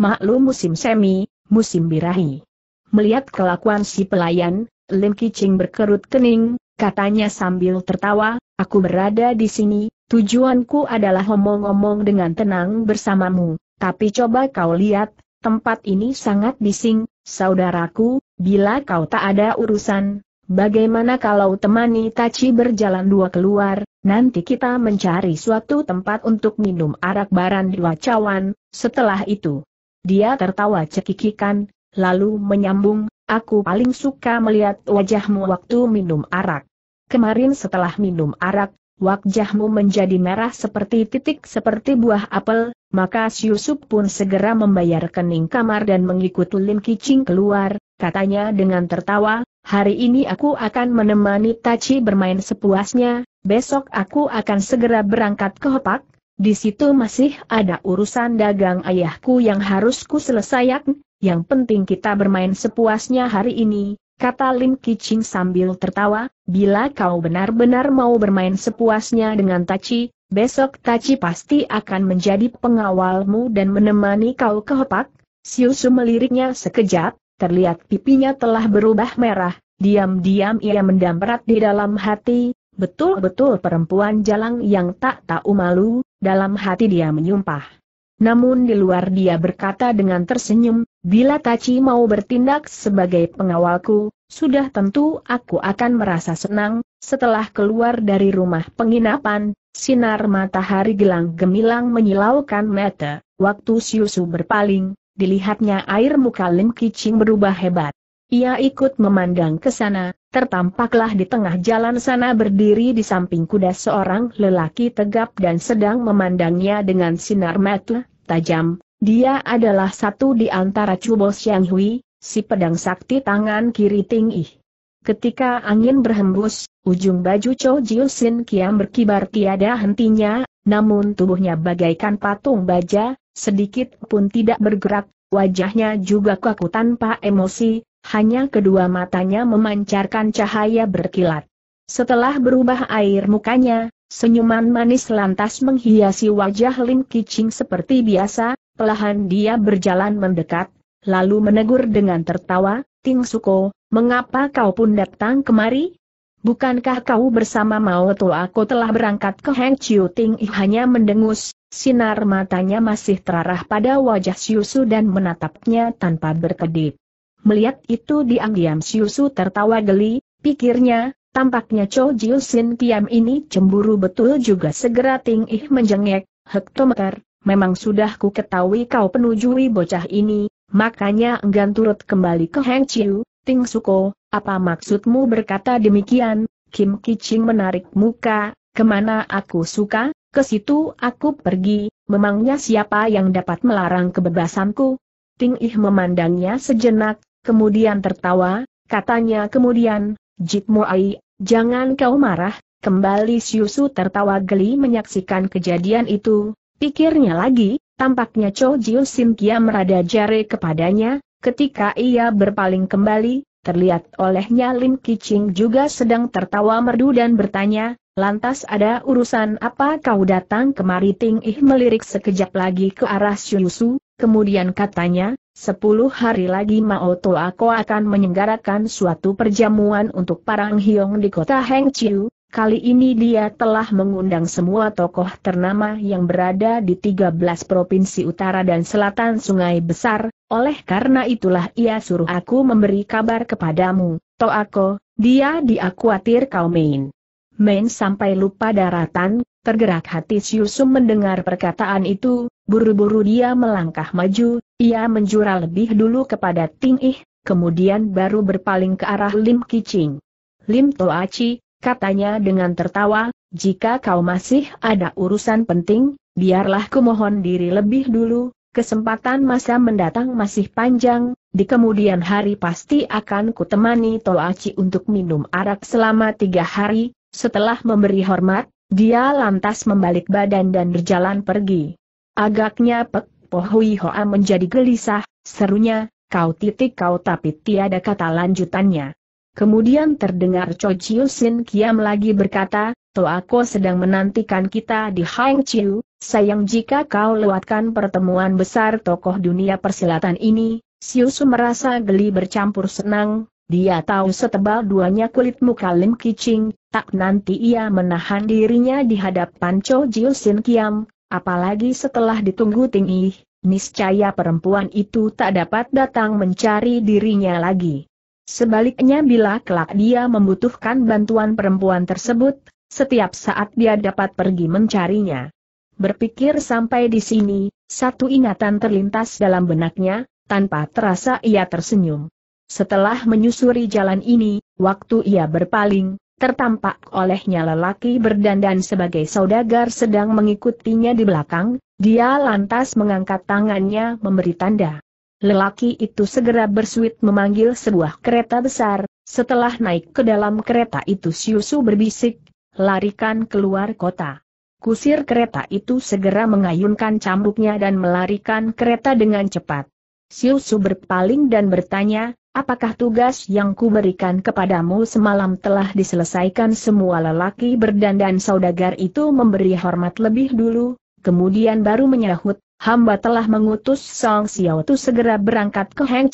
Speaker 1: Maklum musim semi, musim birahi. Melihat kelakuan si pelayan, Lim Kiching berkerut kening, katanya sambil tertawa, aku berada di sini, tujuanku adalah ngomong-ngomong dengan tenang bersamamu, tapi coba kau lihat, tempat ini sangat bising, saudaraku, bila kau tak ada urusan, Bagaimana kalau temani Tachi berjalan dua keluar, nanti kita mencari suatu tempat untuk minum arak baran di Wacawan, setelah itu. Dia tertawa cekikikan, Lalu menyambung, aku paling suka melihat wajahmu waktu minum arak. Kemarin setelah minum arak, wajahmu menjadi merah seperti titik seperti buah apel, maka si Yusuf pun segera membayar kening kamar dan mengikuti Lim Kicing keluar, katanya dengan tertawa, hari ini aku akan menemani Tachi bermain sepuasnya, besok aku akan segera berangkat ke Hopak, di situ masih ada urusan dagang ayahku yang harus ku selesaikan, yang penting kita bermain sepuasnya hari ini, kata Lin Kiching sambil tertawa, bila kau benar-benar mau bermain sepuasnya dengan Tachi, besok Tachi pasti akan menjadi pengawalmu dan menemani kau ke Hopak. Siusu meliriknya sekejap, terlihat pipinya telah berubah merah, diam-diam ia mendamperat di dalam hati, betul-betul perempuan jalang yang tak tahu malu, dalam hati dia menyumpah. Namun di luar dia berkata dengan tersenyum, Bila Taci mau bertindak sebagai pengawalku, sudah tentu aku akan merasa senang, setelah keluar dari rumah penginapan, sinar matahari gelang gemilang menyilaukan mata, waktu Siusu berpaling, dilihatnya air muka Lim Kicing berubah hebat. Ia ikut memandang ke sana, tertampaklah di tengah jalan sana berdiri di samping kuda seorang lelaki tegap dan sedang memandangnya dengan sinar mata tajam, dia adalah satu di antara Cubo Xiang Hui, si pedang sakti tangan kiri Ting tinggi. Ketika angin berhembus, ujung baju Cho Jiu Sin Kiam berkibar tiada hentinya, namun tubuhnya bagaikan patung baja, sedikit pun tidak bergerak, wajahnya juga kaku tanpa emosi, hanya kedua matanya memancarkan cahaya berkilat. Setelah berubah air mukanya, senyuman manis lantas menghiasi wajah Lin Kiching seperti biasa, Pelahan dia berjalan mendekat, lalu menegur dengan tertawa, Ting Suko, mengapa kau pun datang kemari? Bukankah kau bersama Mao Tu aku telah berangkat ke Heng Chiu Ting I hanya mendengus, sinar matanya masih terarah pada wajah Siusu dan menatapnya tanpa berkedip. Melihat itu diam-diam Siusu tertawa geli, pikirnya, tampaknya Cho Jiu Sin Kiam ini cemburu betul juga segera Ting Ih menjengek, hektometer, memang sudah ku ketahui kau penujui bocah ini, makanya enggan turut kembali ke Heng Chiu, Ting Suko, apa maksudmu berkata demikian? Kim Kiching menarik muka, kemana aku suka, ke situ aku pergi, memangnya siapa yang dapat melarang kebebasanku? Ting Ih memandangnya sejenak, kemudian tertawa, katanya kemudian, Jit Muai, jangan kau marah, Kembali Siusu tertawa geli menyaksikan kejadian itu, Pikirnya lagi, tampaknya Cho Jiu Sim Kia merada jari kepadanya, ketika ia berpaling kembali, terlihat olehnya Lim Kiching juga sedang tertawa merdu dan bertanya, lantas ada urusan apa kau datang kemari Ting Ih melirik sekejap lagi ke arah Syusu, kemudian katanya, Sepuluh hari lagi Mao Tuo aku akan menyenggarakan suatu perjamuan untuk parang hiong di kota Chiu, Kali ini dia telah mengundang semua tokoh ternama yang berada di 13 provinsi utara dan selatan Sungai Besar, oleh karena itulah ia suruh aku memberi kabar kepadamu, Toako, dia diakuatir kau main. Main sampai lupa daratan, tergerak hati Siusum mendengar perkataan itu, buru-buru dia melangkah maju, ia menjura lebih dulu kepada Ting Ih, kemudian baru berpaling ke arah Lim Kicing. Lim Toachi katanya dengan tertawa, jika kau masih ada urusan penting, biarlah kumohon diri lebih dulu, kesempatan masa mendatang masih panjang, di kemudian hari pasti akan kutemani Tolaci untuk minum arak selama tiga hari, setelah memberi hormat, dia lantas membalik badan dan berjalan pergi. Agaknya Pek Pohui Hoa menjadi gelisah, serunya, kau titik kau tapi tiada kata lanjutannya. Kemudian terdengar Cho Chiu Sin Kiam lagi berkata, Toako sedang menantikan kita di Hang Chiu, sayang jika kau lewatkan pertemuan besar tokoh dunia persilatan ini, Su merasa geli bercampur senang, dia tahu setebal duanya kulit muka Lim tak nanti ia menahan dirinya di hadapan Cho Chiu Sin Kiam, apalagi setelah ditunggu tinggi, niscaya perempuan itu tak dapat datang mencari dirinya lagi. Sebaliknya bila kelak dia membutuhkan bantuan perempuan tersebut, setiap saat dia dapat pergi mencarinya. Berpikir sampai di sini, satu ingatan terlintas dalam benaknya, tanpa terasa ia tersenyum. Setelah menyusuri jalan ini, waktu ia berpaling, tertampak olehnya lelaki berdandan sebagai saudagar sedang mengikutinya di belakang, dia lantas mengangkat tangannya memberi tanda. Lelaki itu segera bersuit memanggil sebuah kereta besar, setelah naik ke dalam kereta itu Siusu berbisik, larikan keluar kota. Kusir kereta itu segera mengayunkan cambuknya dan melarikan kereta dengan cepat. Siusu berpaling dan bertanya, apakah tugas yang kuberikan kepadamu semalam telah diselesaikan semua lelaki berdandan saudagar itu memberi hormat lebih dulu, kemudian baru menyahut, hamba telah mengutus Song Xiao Tu segera berangkat ke Heng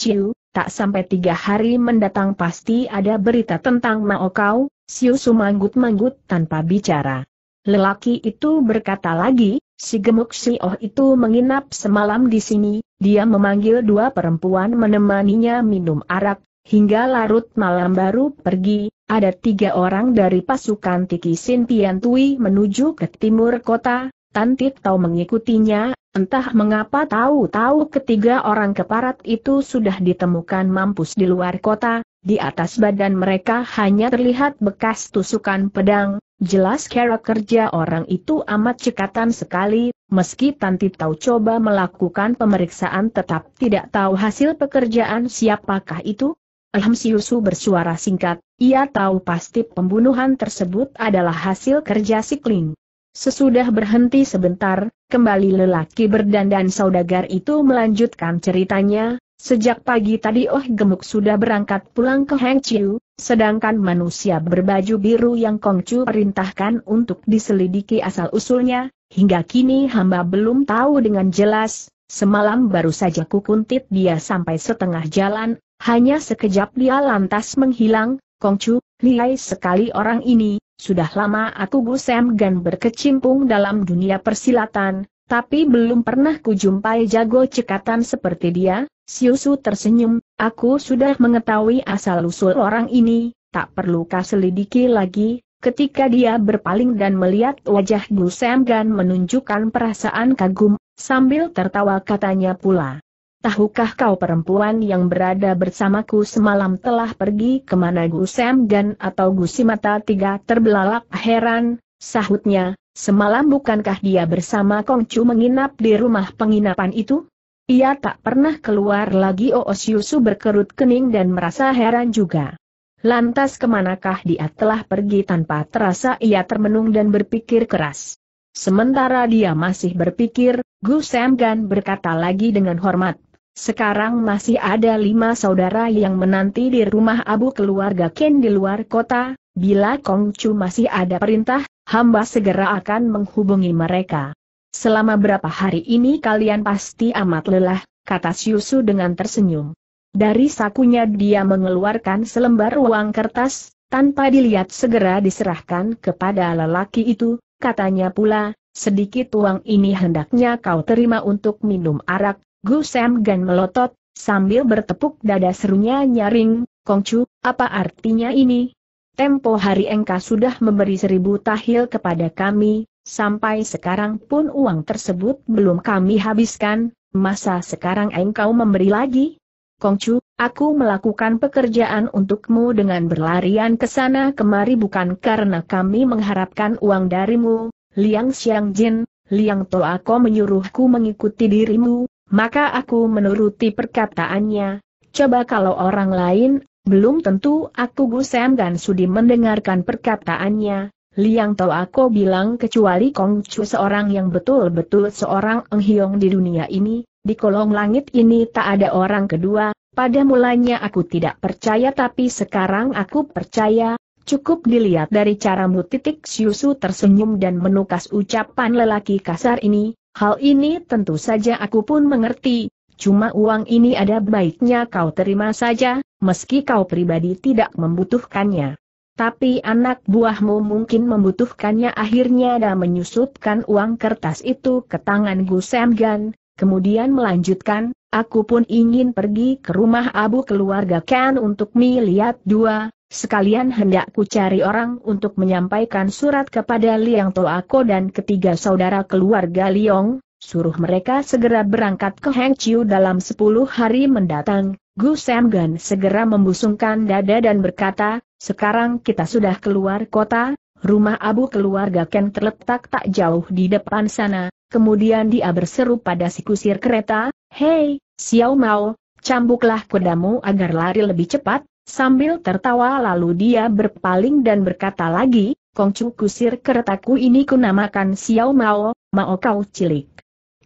Speaker 1: tak sampai tiga hari mendatang pasti ada berita tentang Mao Kau, Siu manggut-manggut tanpa bicara. Lelaki itu berkata lagi, si gemuk si Oh itu menginap semalam di sini, dia memanggil dua perempuan menemaninya minum arak, hingga larut malam baru pergi, ada tiga orang dari pasukan Tiki Sin Tui menuju ke timur kota, Tan Tit Tau mengikutinya, entah mengapa tahu-tahu ketiga orang keparat itu sudah ditemukan mampus di luar kota, di atas badan mereka hanya terlihat bekas tusukan pedang, jelas cara kerja orang itu amat cekatan sekali, meski Tan Tit Tau coba melakukan pemeriksaan tetap tidak tahu hasil pekerjaan siapakah itu. Alham Siusu bersuara singkat, ia tahu pasti pembunuhan tersebut adalah hasil kerja sikling. Sesudah berhenti sebentar, kembali lelaki berdandan saudagar itu melanjutkan ceritanya, sejak pagi tadi Oh Gemuk sudah berangkat pulang ke Chiu, sedangkan manusia berbaju biru yang Kongcu perintahkan untuk diselidiki asal-usulnya, hingga kini hamba belum tahu dengan jelas, semalam baru saja kukuntit dia sampai setengah jalan, hanya sekejap dia lantas menghilang, Kongcu, lihai sekali orang ini, sudah lama aku Gusem dan berkecimpung dalam dunia persilatan, tapi belum pernah kujumpai jago cekatan seperti dia, Siusu tersenyum, aku sudah mengetahui asal-usul orang ini, tak perlu kau selidiki lagi, Ketika dia berpaling dan melihat wajah Gu Semgan menunjukkan perasaan kagum, sambil tertawa katanya pula. Tahukah kau perempuan yang berada bersamaku semalam telah pergi kemana Gusem Gan atau Gusimata tiga terbelalak heran, sahutnya, semalam bukankah dia bersama Kongcu menginap di rumah penginapan itu? Ia tak pernah keluar lagi Oos oh, Yusu berkerut kening dan merasa heran juga. Lantas kemanakah dia telah pergi tanpa terasa ia termenung dan berpikir keras. Sementara dia masih berpikir, Gu Sam berkata lagi dengan hormat, sekarang masih ada lima saudara yang menanti di rumah abu keluarga Ken di luar kota, bila Kong Chu masih ada perintah, hamba segera akan menghubungi mereka. Selama berapa hari ini kalian pasti amat lelah, kata Siusu dengan tersenyum. Dari sakunya dia mengeluarkan selembar uang kertas, tanpa dilihat segera diserahkan kepada lelaki itu, katanya pula, sedikit uang ini hendaknya kau terima untuk minum arak, Gu Sam Gan melotot, sambil bertepuk dada serunya nyaring, Kongcu, apa artinya ini? Tempo hari engkau sudah memberi seribu tahil kepada kami, sampai sekarang pun uang tersebut belum kami habiskan, masa sekarang engkau memberi lagi? Kongcu, aku melakukan pekerjaan untukmu dengan berlarian ke sana kemari bukan karena kami mengharapkan uang darimu, Liang Xiang Jin, Liang Toako menyuruhku mengikuti dirimu, maka aku menuruti perkataannya, coba kalau orang lain, belum tentu aku Gusem dan Sudi mendengarkan perkataannya, Liang Tau aku bilang kecuali Kong Chu seorang yang betul-betul seorang enghiong di dunia ini, di kolong langit ini tak ada orang kedua, pada mulanya aku tidak percaya tapi sekarang aku percaya, Cukup dilihat dari caramu titik Siusu tersenyum dan menukas ucapan lelaki kasar ini, Hal ini tentu saja aku pun mengerti, cuma uang ini ada baiknya kau terima saja, meski kau pribadi tidak membutuhkannya. Tapi anak buahmu mungkin membutuhkannya akhirnya dan menyusupkan uang kertas itu ke tangan Gu Semgan, kemudian melanjutkan, aku pun ingin pergi ke rumah abu keluarga Ken untuk melihat dua, Sekalian hendak ku cari orang untuk menyampaikan surat kepada Liang Toako dan ketiga saudara keluarga Liong, suruh mereka segera berangkat ke Hangzhou dalam sepuluh hari mendatang. Gu Samgan segera membusungkan dada dan berkata, sekarang kita sudah keluar kota, rumah abu keluarga Ken terletak tak jauh di depan sana, kemudian dia berseru pada si kusir kereta, Hei, Xiao Mao, cambuklah kudamu agar lari lebih cepat, Sambil tertawa lalu dia berpaling dan berkata lagi, Kongcu kusir keretaku ini kunamakan Xiao Mao, Mao kau cilik.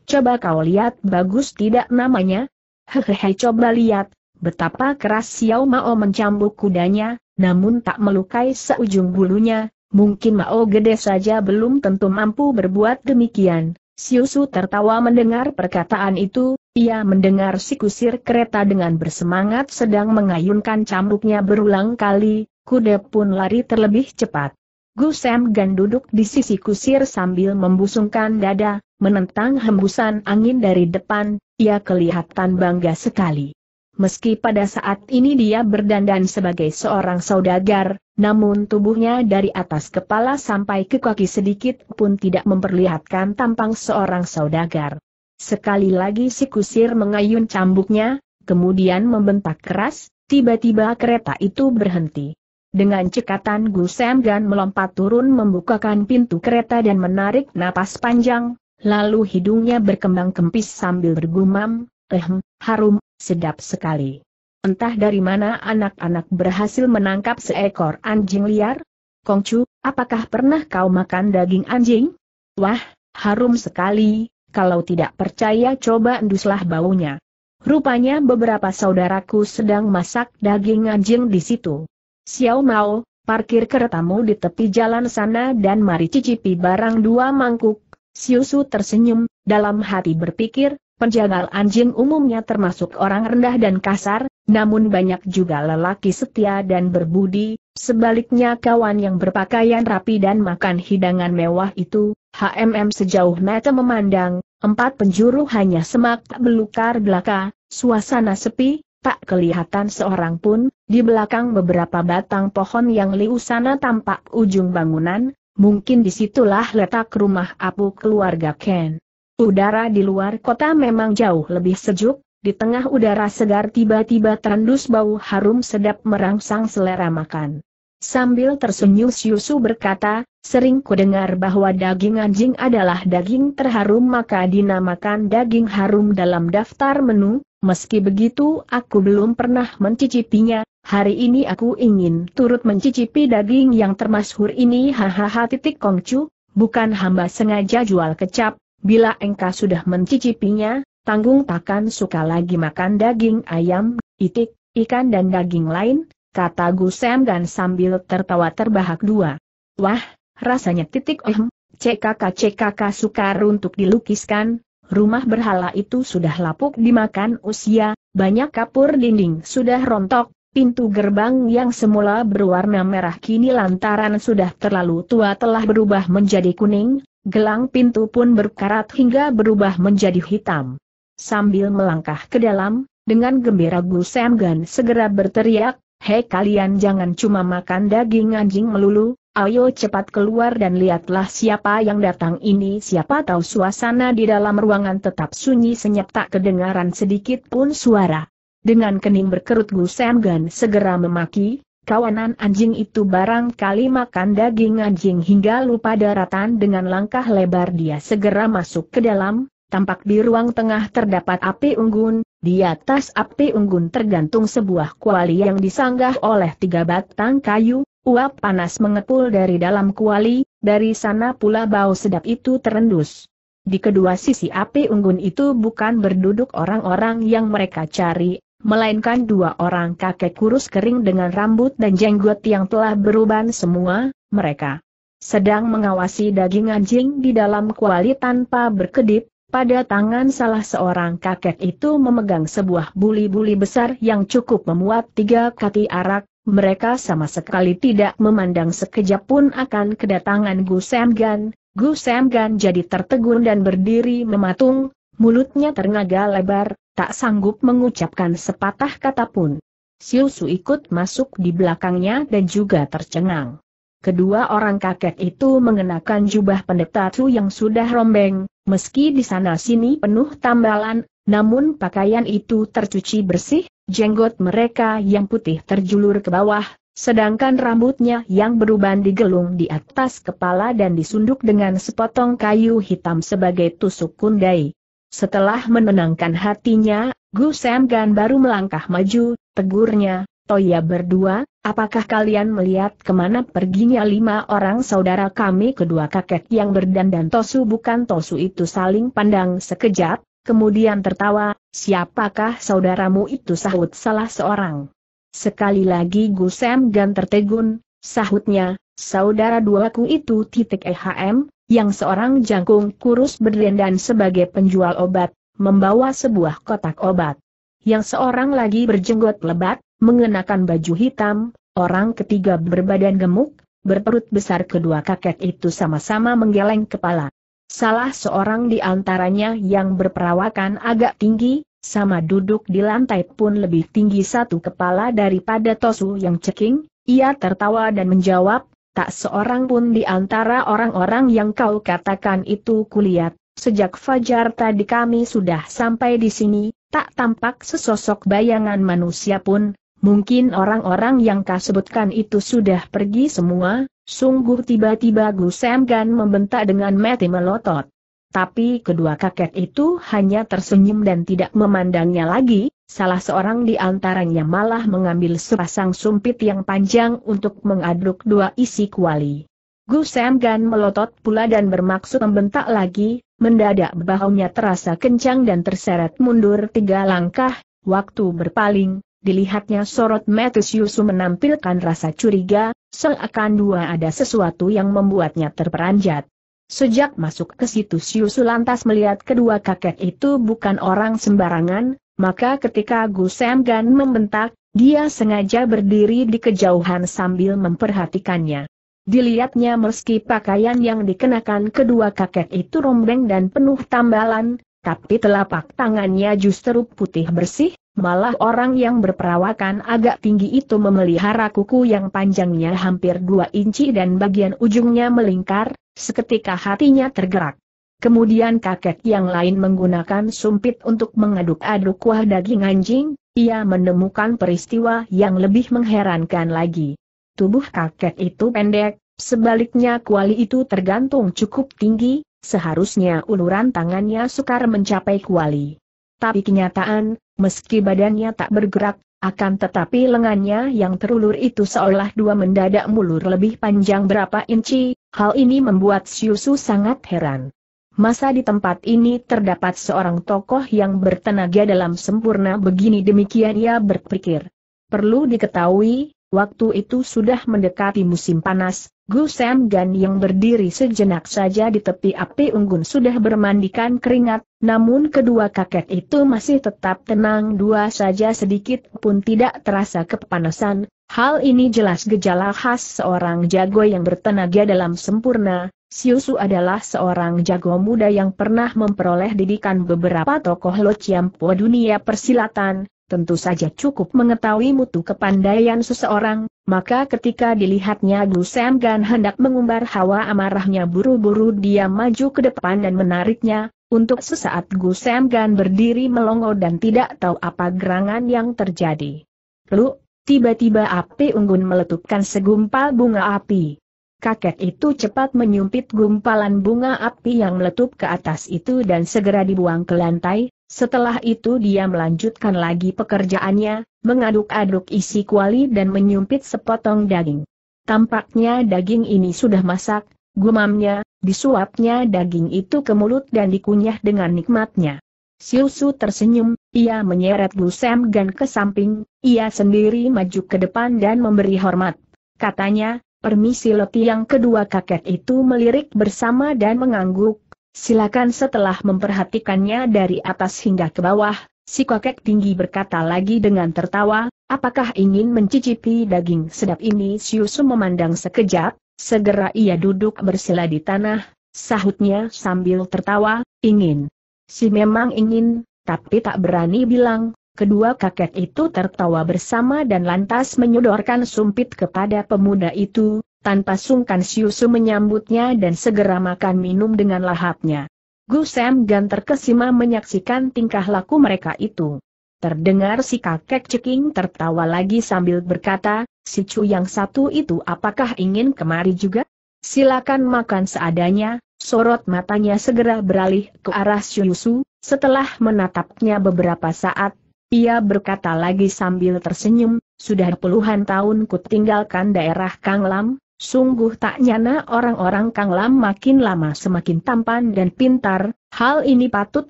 Speaker 1: Coba kau lihat bagus tidak namanya? Hehehe coba lihat, betapa keras Xiao Mao mencambuk kudanya, namun tak melukai seujung bulunya, mungkin Mao gede saja belum tentu mampu berbuat demikian. Siusu tertawa mendengar perkataan itu, ia mendengar si kusir kereta dengan bersemangat sedang mengayunkan cambuknya berulang kali, kuda pun lari terlebih cepat. Gusem Gan duduk di sisi kusir sambil membusungkan dada, menentang hembusan angin dari depan, ia kelihatan bangga sekali. Meski pada saat ini dia berdandan sebagai seorang saudagar, namun tubuhnya dari atas kepala sampai ke kaki sedikit pun tidak memperlihatkan tampang seorang saudagar. Sekali lagi si kusir mengayun cambuknya, kemudian membentak keras, tiba-tiba kereta itu berhenti. Dengan cekatan Gu Semgan melompat turun membukakan pintu kereta dan menarik napas panjang, lalu hidungnya berkembang kempis sambil bergumam, ehm, harum, sedap sekali. Entah dari mana anak-anak berhasil menangkap seekor anjing liar? Kongcu, apakah pernah kau makan daging anjing? Wah, harum sekali, kalau tidak percaya coba enduslah baunya. Rupanya beberapa saudaraku sedang masak daging anjing di situ. Xiao Mao, parkir keretamu di tepi jalan sana dan mari cicipi barang dua mangkuk. Siusu tersenyum, dalam hati berpikir, Penjagal anjing umumnya termasuk orang rendah dan kasar, namun banyak juga lelaki setia dan berbudi, sebaliknya kawan yang berpakaian rapi dan makan hidangan mewah itu, HMM sejauh mata memandang, empat penjuru hanya semak tak belukar belaka, suasana sepi, tak kelihatan seorang pun, di belakang beberapa batang pohon yang liusana tampak ujung bangunan, mungkin disitulah letak rumah apu keluarga Ken. Udara di luar kota memang jauh lebih sejuk, di tengah udara segar tiba-tiba terendus bau harum sedap merangsang selera makan. Sambil tersenyum Yusu berkata, sering kudengar bahwa daging anjing adalah daging terharum maka dinamakan daging harum dalam daftar menu, meski begitu aku belum pernah mencicipinya, hari ini aku ingin turut mencicipi daging yang termasuk ini hahaha titik kongcu, bukan hamba sengaja jual kecap, Bila engkau sudah mencicipinya, tanggung takkan suka lagi makan daging ayam, itik, ikan dan daging lain, kata Gusem dan sambil tertawa terbahak dua. Wah, rasanya titik ehm, CKK-CKK sukar untuk dilukiskan, rumah berhala itu sudah lapuk dimakan usia, banyak kapur dinding sudah rontok, pintu gerbang yang semula berwarna merah kini lantaran sudah terlalu tua telah berubah menjadi kuning, Gelang pintu pun berkarat hingga berubah menjadi hitam. Sambil melangkah ke dalam, dengan gembira gu Semgan segera berteriak, Hei kalian jangan cuma makan daging anjing melulu, ayo cepat keluar dan lihatlah siapa yang datang ini siapa tahu suasana di dalam ruangan tetap sunyi senyap tak kedengaran sedikit pun suara. Dengan kening berkerut Gu Semgan segera memaki, Kawanan anjing itu barangkali makan daging anjing hingga lupa daratan dengan langkah lebar dia segera masuk ke dalam, tampak di ruang tengah terdapat api unggun, di atas api unggun tergantung sebuah kuali yang disanggah oleh tiga batang kayu, uap panas mengepul dari dalam kuali, dari sana pula bau sedap itu terendus. Di kedua sisi api unggun itu bukan berduduk orang-orang yang mereka cari, melainkan dua orang kakek kurus kering dengan rambut dan jenggot yang telah beruban semua, mereka sedang mengawasi daging anjing di dalam kuali tanpa berkedip, pada tangan salah seorang kakek itu memegang sebuah buli-buli besar yang cukup memuat tiga kati arak, mereka sama sekali tidak memandang sekejap pun akan kedatangan Gu Semgan, Gu Semgan jadi tertegun dan berdiri mematung, mulutnya ternaga lebar, tak sanggup mengucapkan sepatah kata pun. Siu Su ikut masuk di belakangnya dan juga tercengang. Kedua orang kakek itu mengenakan jubah pendeta Su yang sudah rombeng, meski di sana-sini penuh tambalan, namun pakaian itu tercuci bersih, jenggot mereka yang putih terjulur ke bawah, sedangkan rambutnya yang beruban digelung di atas kepala dan disunduk dengan sepotong kayu hitam sebagai tusuk kundai. Setelah menenangkan hatinya, Gu Semgan baru melangkah maju, tegurnya, Toya berdua, apakah kalian melihat kemana perginya lima orang saudara kami kedua kakek yang berdandan tosu bukan tosu itu saling pandang sekejap, kemudian tertawa, siapakah saudaramu itu sahut salah seorang. Sekali lagi Gu Semgan tertegun, sahutnya, saudara duaku itu titik ehm, yang seorang jangkung kurus dan sebagai penjual obat, membawa sebuah kotak obat. Yang seorang lagi berjenggot lebat, mengenakan baju hitam, orang ketiga berbadan gemuk, berperut besar kedua kakek itu sama-sama menggeleng kepala. Salah seorang di antaranya yang berperawakan agak tinggi, sama duduk di lantai pun lebih tinggi satu kepala daripada Tosu yang ceking, ia tertawa dan menjawab, tak seorang pun di antara orang-orang yang kau katakan itu kulihat. Sejak fajar tadi kami sudah sampai di sini, tak tampak sesosok bayangan manusia pun, mungkin orang-orang yang kau sebutkan itu sudah pergi semua, sungguh tiba-tiba Gusem Gan membentak dengan mati melotot. Tapi kedua kakek itu hanya tersenyum dan tidak memandangnya lagi, Salah seorang di antaranya malah mengambil sepasang sumpit yang panjang untuk mengaduk dua isi kuali. Gu Semgan melotot pula dan bermaksud membentak lagi, mendadak bahunya terasa kencang dan terseret mundur tiga langkah, waktu berpaling, dilihatnya sorot Metis Yusu menampilkan rasa curiga, seakan dua ada sesuatu yang membuatnya terperanjat. Sejak masuk ke situ Yusu lantas melihat kedua kakek itu bukan orang sembarangan, maka ketika Gusem Gan membentak, dia sengaja berdiri di kejauhan sambil memperhatikannya. Dilihatnya meski pakaian yang dikenakan kedua kakek itu rombeng dan penuh tambalan, tapi telapak tangannya justru putih bersih, malah orang yang berperawakan agak tinggi itu memelihara kuku yang panjangnya hampir dua inci dan bagian ujungnya melingkar, seketika hatinya tergerak. Kemudian kakek yang lain menggunakan sumpit untuk mengaduk-aduk kuah daging anjing, ia menemukan peristiwa yang lebih mengherankan lagi. Tubuh kakek itu pendek, sebaliknya kuali itu tergantung cukup tinggi, seharusnya uluran tangannya sukar mencapai kuali. Tapi kenyataan, meski badannya tak bergerak, akan tetapi lengannya yang terulur itu seolah dua mendadak mulur lebih panjang berapa inci, hal ini membuat Siusu sangat heran masa di tempat ini terdapat seorang tokoh yang bertenaga dalam sempurna begini demikian ia berpikir. Perlu diketahui, waktu itu sudah mendekati musim panas, Gu Sam Gan yang berdiri sejenak saja di tepi api unggun sudah bermandikan keringat, namun kedua kakek itu masih tetap tenang dua saja sedikit pun tidak terasa kepanasan, hal ini jelas gejala khas seorang jago yang bertenaga dalam sempurna, Siusu adalah seorang jago muda yang pernah memperoleh didikan beberapa tokoh Lo Chiampo dunia persilatan, tentu saja cukup mengetahui mutu kepandaian seseorang, maka ketika dilihatnya Gu Sam Gan hendak mengumbar hawa amarahnya buru-buru dia maju ke depan dan menariknya, untuk sesaat Gu Sam Gan berdiri melongo dan tidak tahu apa gerangan yang terjadi. Lu, tiba-tiba api unggun meletupkan segumpal bunga api kakek itu cepat menyumpit gumpalan bunga api yang meletup ke atas itu dan segera dibuang ke lantai, setelah itu dia melanjutkan lagi pekerjaannya, mengaduk-aduk isi kuali dan menyumpit sepotong daging. Tampaknya daging ini sudah masak, gumamnya, disuapnya daging itu ke mulut dan dikunyah dengan nikmatnya. Siusu tersenyum, ia menyeret Bu Sam Gan ke samping, ia sendiri maju ke depan dan memberi hormat. Katanya, Permisi Leti yang kedua kakek itu melirik bersama dan mengangguk. Silakan setelah memperhatikannya dari atas hingga ke bawah, si kakek tinggi berkata lagi dengan tertawa, apakah ingin mencicipi daging sedap ini si Yusuf memandang sekejap, segera ia duduk bersila di tanah, sahutnya sambil tertawa, ingin. Si memang ingin, tapi tak berani bilang, Kedua kakek itu tertawa bersama dan lantas menyodorkan sumpit kepada pemuda itu, tanpa sungkan Siusu menyambutnya dan segera makan minum dengan lahapnya. Gusem gan terkesima menyaksikan tingkah laku mereka itu. Terdengar si kakek ceking tertawa lagi sambil berkata, si cu yang satu itu apakah ingin kemari juga? Silakan makan seadanya, sorot matanya segera beralih ke arah Syusu, setelah menatapnya beberapa saat, ia berkata lagi sambil tersenyum, sudah puluhan tahun ku tinggalkan daerah Kang Lam, sungguh tak nyana orang-orang Kang Lam makin lama semakin tampan dan pintar, hal ini patut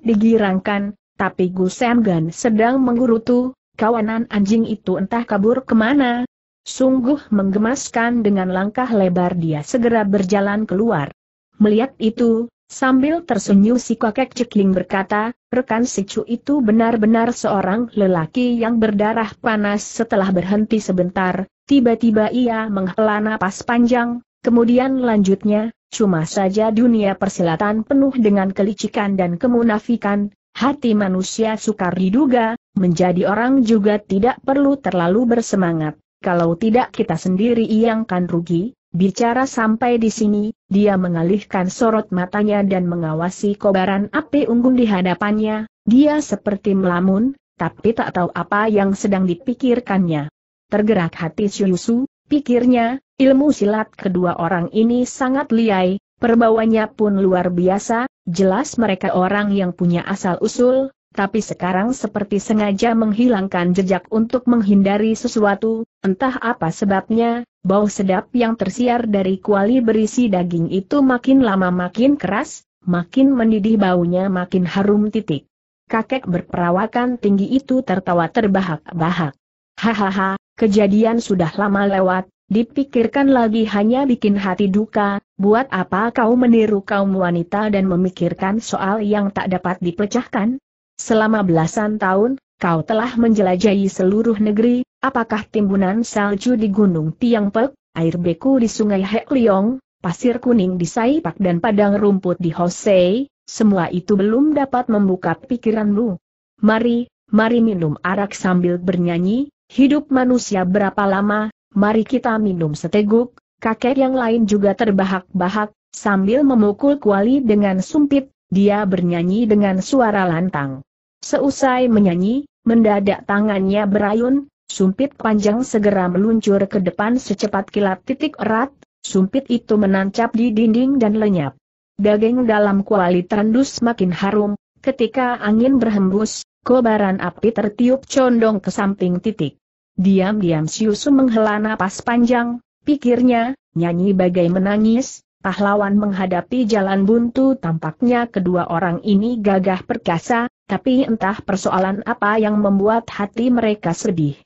Speaker 1: digirangkan, tapi Gu Semgan sedang menggerutu, kawanan anjing itu entah kabur kemana. Sungguh menggemaskan dengan langkah lebar dia segera berjalan keluar. Melihat itu, Sambil tersenyum si kakek cekling berkata, rekan Cu itu benar-benar seorang lelaki yang berdarah panas setelah berhenti sebentar, tiba-tiba ia menghela napas panjang, kemudian lanjutnya, cuma saja dunia persilatan penuh dengan kelicikan dan kemunafikan, hati manusia sukar diduga, menjadi orang juga tidak perlu terlalu bersemangat, kalau tidak kita sendiri yang kan rugi, Bicara sampai di sini, dia mengalihkan sorot matanya dan mengawasi kobaran api unggun di hadapannya, dia seperti melamun, tapi tak tahu apa yang sedang dipikirkannya. Tergerak hati Syusu, pikirnya, ilmu silat kedua orang ini sangat liai, perbawanya pun luar biasa, jelas mereka orang yang punya asal-usul, tapi sekarang seperti sengaja menghilangkan jejak untuk menghindari sesuatu, entah apa sebabnya, bau sedap yang tersiar dari kuali berisi daging itu makin lama makin keras, makin mendidih baunya makin harum titik. Kakek berperawakan tinggi itu tertawa terbahak-bahak. Hahaha, kejadian sudah lama lewat, dipikirkan lagi hanya bikin hati duka, buat apa kau meniru kaum wanita dan memikirkan soal yang tak dapat dipecahkan? Selama belasan tahun, kau telah menjelajahi seluruh negeri, apakah timbunan salju di Gunung Tiangpek, air beku di Sungai Hekliong, pasir kuning di Saipak dan padang rumput di Hosei, semua itu belum dapat membuka pikiranmu. Mari, mari minum arak sambil bernyanyi, hidup manusia berapa lama, mari kita minum seteguk, kakek yang lain juga terbahak-bahak, sambil memukul kuali dengan sumpit, dia bernyanyi dengan suara lantang. Seusai menyanyi, mendadak tangannya berayun, sumpit panjang segera meluncur ke depan secepat kilat titik erat, sumpit itu menancap di dinding dan lenyap. Daging dalam kuali tandus makin harum, ketika angin berhembus, kobaran api tertiup condong ke samping titik. Diam-diam Siusu menghela napas panjang, pikirnya, nyanyi bagai menangis, Pahlawan menghadapi jalan buntu tampaknya kedua orang ini gagah perkasa, tapi entah persoalan apa yang membuat hati mereka sedih.